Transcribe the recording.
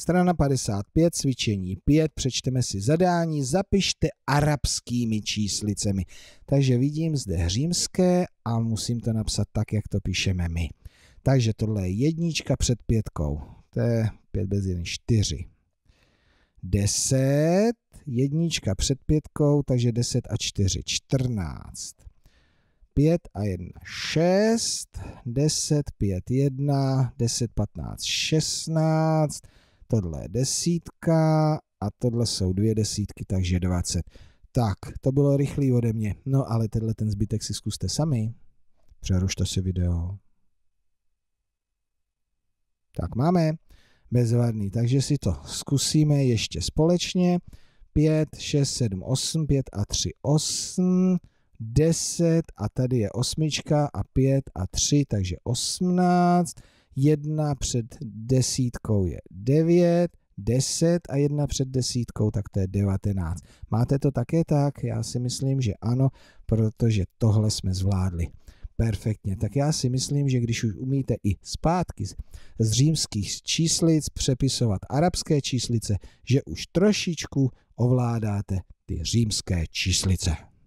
Strana 55, cvičení 5, přečteme si zadání, zapište arabskými číslicemi. Takže vidím zde římské a musím to napsat tak, jak to píšeme my. Takže tohle je jednička před pětkou. To je 5 bez 1, 4. 10, jednička před pětkou, takže 10 a 4, 14. 5 a 1, 6, 10, 5, 1, 10, 15, 16, tohle je desítka a tohle jsou dvě desítky, takže 20. Tak, to bylo rychlý ode mě. No ale tenhle ten zbytek si zkuste sami. Přerušte si video. Tak máme. Bezvadný. Takže si to zkusíme ještě společně. 5, 6, 7, 8, 5 a 3, 8, 10 a tady je osmička a 5 a 3, takže 18 jedna před desítkou je 9, 10 a jedna před desítkou, tak to je 19. Máte to také tak? Já si myslím, že ano, protože tohle jsme zvládli. Perfektně. Tak já si myslím, že když už umíte i zpátky z římských číslic přepisovat arabské číslice, že už trošičku ovládáte ty římské číslice.